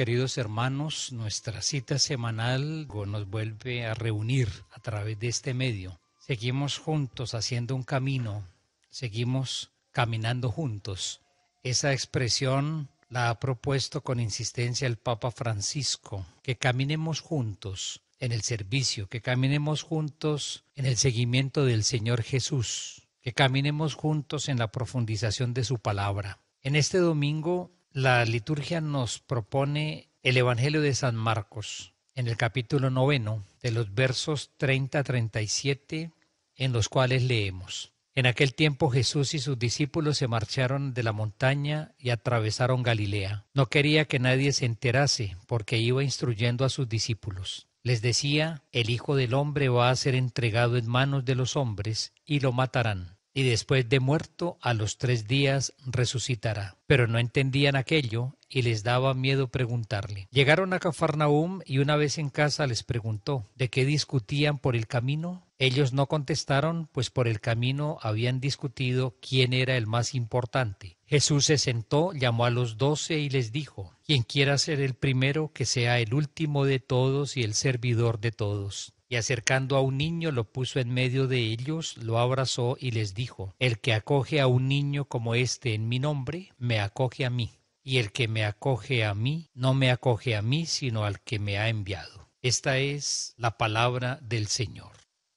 Queridos hermanos, nuestra cita semanal nos vuelve a reunir a través de este medio. Seguimos juntos haciendo un camino, seguimos caminando juntos. Esa expresión la ha propuesto con insistencia el Papa Francisco, que caminemos juntos en el servicio, que caminemos juntos en el seguimiento del Señor Jesús, que caminemos juntos en la profundización de su palabra. En este domingo la liturgia nos propone el Evangelio de San Marcos en el capítulo noveno de los versos 30 a 37 en los cuales leemos. En aquel tiempo Jesús y sus discípulos se marcharon de la montaña y atravesaron Galilea. No quería que nadie se enterase porque iba instruyendo a sus discípulos. Les decía, el Hijo del Hombre va a ser entregado en manos de los hombres y lo matarán y después de muerto a los tres días resucitará. Pero no entendían aquello y les daba miedo preguntarle. Llegaron a Cafarnaúm y una vez en casa les preguntó de qué discutían por el camino. Ellos no contestaron, pues por el camino habían discutido quién era el más importante. Jesús se sentó, llamó a los doce y les dijo, quien quiera ser el primero, que sea el último de todos y el servidor de todos y acercando a un niño lo puso en medio de ellos, lo abrazó y les dijo, El que acoge a un niño como este en mi nombre, me acoge a mí, y el que me acoge a mí, no me acoge a mí, sino al que me ha enviado. Esta es la palabra del Señor.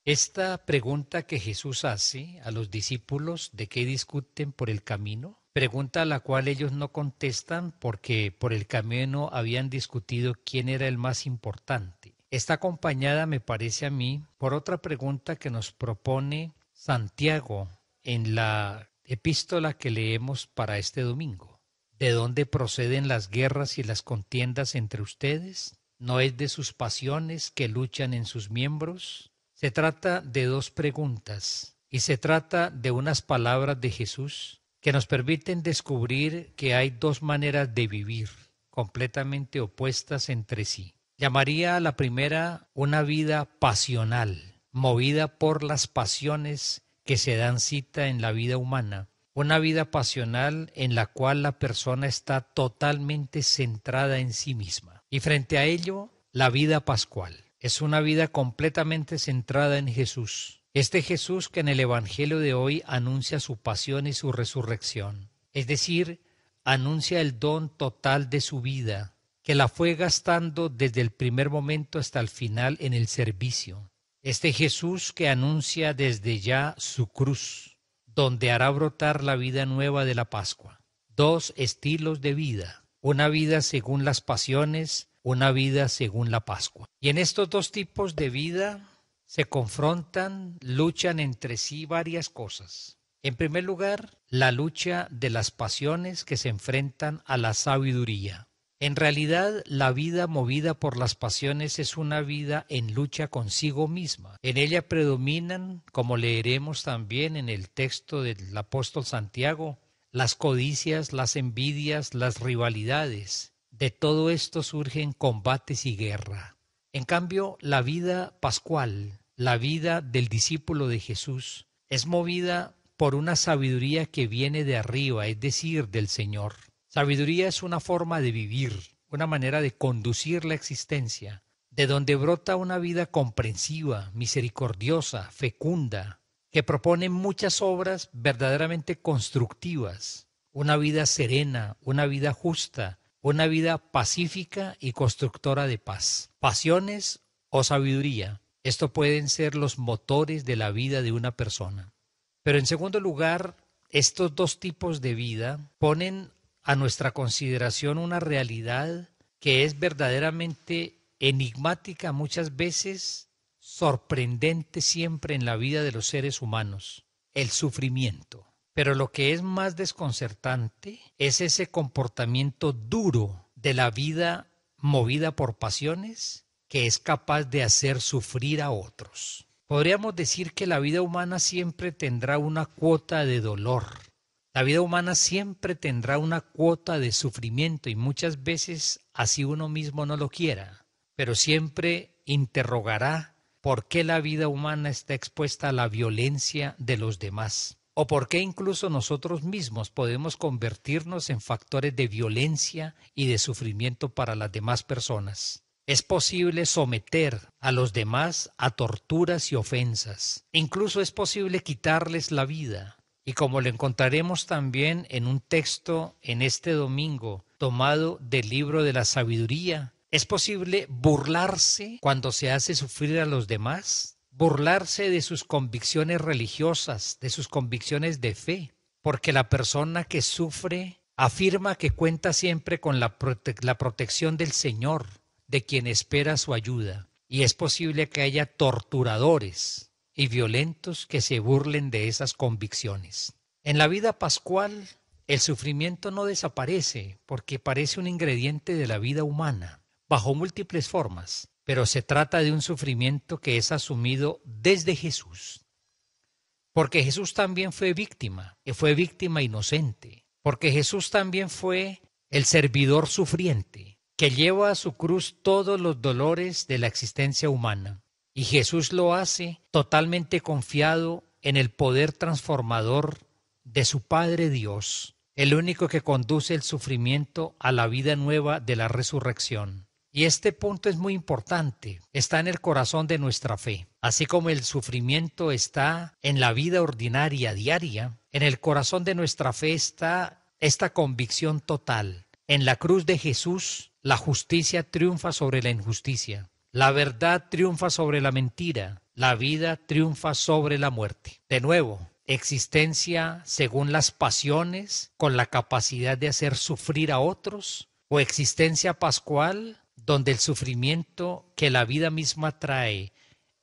Esta pregunta que Jesús hace a los discípulos de qué discuten por el camino, pregunta a la cual ellos no contestan porque por el camino habían discutido quién era el más importante está acompañada, me parece a mí, por otra pregunta que nos propone Santiago en la epístola que leemos para este domingo. ¿De dónde proceden las guerras y las contiendas entre ustedes? ¿No es de sus pasiones que luchan en sus miembros? Se trata de dos preguntas y se trata de unas palabras de Jesús que nos permiten descubrir que hay dos maneras de vivir completamente opuestas entre sí. Llamaría a la primera una vida pasional, movida por las pasiones que se dan cita en la vida humana, una vida pasional en la cual la persona está totalmente centrada en sí misma. Y frente a ello, la vida pascual es una vida completamente centrada en Jesús, este Jesús que en el Evangelio de hoy anuncia su pasión y su resurrección, es decir, anuncia el don total de su vida, que la fue gastando desde el primer momento hasta el final en el servicio. Este Jesús que anuncia desde ya su cruz, donde hará brotar la vida nueva de la Pascua. Dos estilos de vida, una vida según las pasiones, una vida según la Pascua. Y en estos dos tipos de vida se confrontan, luchan entre sí varias cosas. En primer lugar, la lucha de las pasiones que se enfrentan a la sabiduría. En realidad, la vida movida por las pasiones es una vida en lucha consigo misma. En ella predominan, como leeremos también en el texto del apóstol Santiago, las codicias, las envidias, las rivalidades. De todo esto surgen combates y guerra. En cambio, la vida pascual, la vida del discípulo de Jesús, es movida por una sabiduría que viene de arriba, es decir, del Señor. Sabiduría es una forma de vivir, una manera de conducir la existencia, de donde brota una vida comprensiva, misericordiosa, fecunda, que propone muchas obras verdaderamente constructivas, una vida serena, una vida justa, una vida pacífica y constructora de paz. Pasiones o sabiduría, esto pueden ser los motores de la vida de una persona. Pero en segundo lugar, estos dos tipos de vida ponen a nuestra consideración una realidad que es verdaderamente enigmática muchas veces, sorprendente siempre en la vida de los seres humanos, el sufrimiento. Pero lo que es más desconcertante es ese comportamiento duro de la vida movida por pasiones que es capaz de hacer sufrir a otros. Podríamos decir que la vida humana siempre tendrá una cuota de dolor, la vida humana siempre tendrá una cuota de sufrimiento y muchas veces así uno mismo no lo quiera, pero siempre interrogará por qué la vida humana está expuesta a la violencia de los demás o por qué incluso nosotros mismos podemos convertirnos en factores de violencia y de sufrimiento para las demás personas. Es posible someter a los demás a torturas y ofensas. Incluso es posible quitarles la vida, y como lo encontraremos también en un texto en este domingo tomado del libro de la sabiduría, ¿es posible burlarse cuando se hace sufrir a los demás? Burlarse de sus convicciones religiosas, de sus convicciones de fe, porque la persona que sufre afirma que cuenta siempre con la, la protección del Señor, de quien espera su ayuda, y es posible que haya torturadores y violentos que se burlen de esas convicciones. En la vida pascual, el sufrimiento no desaparece porque parece un ingrediente de la vida humana, bajo múltiples formas, pero se trata de un sufrimiento que es asumido desde Jesús. Porque Jesús también fue víctima, y fue víctima inocente, porque Jesús también fue el servidor sufriente, que lleva a su cruz todos los dolores de la existencia humana. Y Jesús lo hace totalmente confiado en el poder transformador de su Padre Dios, el único que conduce el sufrimiento a la vida nueva de la resurrección. Y este punto es muy importante, está en el corazón de nuestra fe. Así como el sufrimiento está en la vida ordinaria diaria, en el corazón de nuestra fe está esta convicción total. En la cruz de Jesús, la justicia triunfa sobre la injusticia. La verdad triunfa sobre la mentira, la vida triunfa sobre la muerte. De nuevo, existencia según las pasiones, con la capacidad de hacer sufrir a otros, o existencia pascual, donde el sufrimiento que la vida misma trae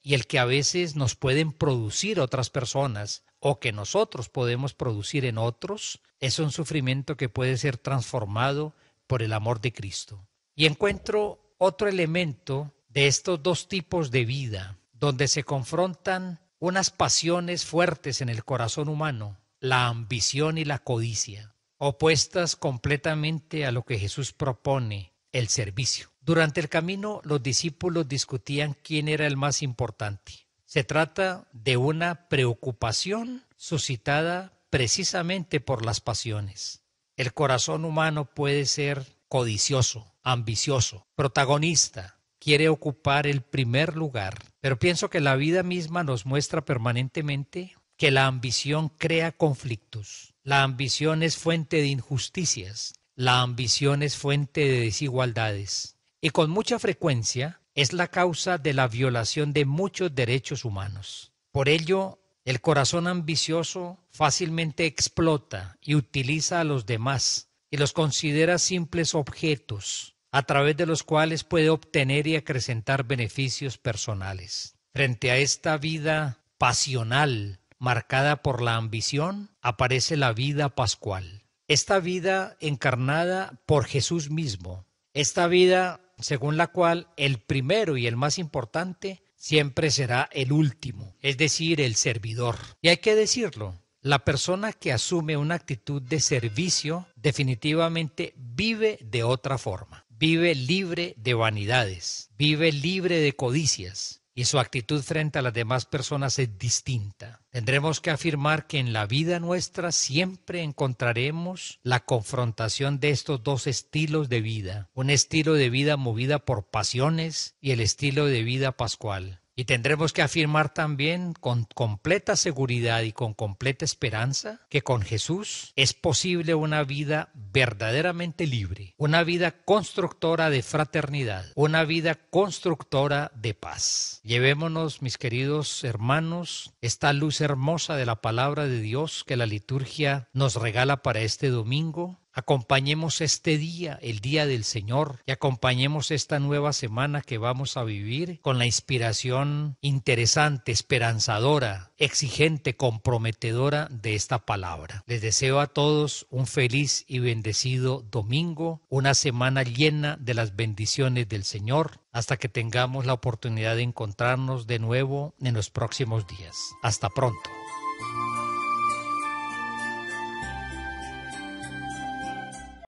y el que a veces nos pueden producir otras personas o que nosotros podemos producir en otros, es un sufrimiento que puede ser transformado por el amor de Cristo. Y encuentro otro elemento de estos dos tipos de vida, donde se confrontan unas pasiones fuertes en el corazón humano, la ambición y la codicia, opuestas completamente a lo que Jesús propone, el servicio. Durante el camino los discípulos discutían quién era el más importante. Se trata de una preocupación suscitada precisamente por las pasiones. El corazón humano puede ser codicioso, ambicioso, protagonista, quiere ocupar el primer lugar, pero pienso que la vida misma nos muestra permanentemente que la ambición crea conflictos, la ambición es fuente de injusticias, la ambición es fuente de desigualdades y con mucha frecuencia es la causa de la violación de muchos derechos humanos. Por ello, el corazón ambicioso fácilmente explota y utiliza a los demás y los considera simples objetos a través de los cuales puede obtener y acrecentar beneficios personales. Frente a esta vida pasional marcada por la ambición, aparece la vida pascual. Esta vida encarnada por Jesús mismo. Esta vida según la cual el primero y el más importante siempre será el último, es decir, el servidor. Y hay que decirlo, la persona que asume una actitud de servicio definitivamente vive de otra forma vive libre de vanidades, vive libre de codicias y su actitud frente a las demás personas es distinta. Tendremos que afirmar que en la vida nuestra siempre encontraremos la confrontación de estos dos estilos de vida, un estilo de vida movida por pasiones y el estilo de vida pascual. Y tendremos que afirmar también con completa seguridad y con completa esperanza que con Jesús es posible una vida verdaderamente libre, una vida constructora de fraternidad, una vida constructora de paz. Llevémonos, mis queridos hermanos, esta luz hermosa de la palabra de Dios que la liturgia nos regala para este domingo Acompañemos este día, el día del Señor, y acompañemos esta nueva semana que vamos a vivir con la inspiración interesante, esperanzadora, exigente, comprometedora de esta palabra. Les deseo a todos un feliz y bendecido domingo, una semana llena de las bendiciones del Señor, hasta que tengamos la oportunidad de encontrarnos de nuevo en los próximos días. Hasta pronto.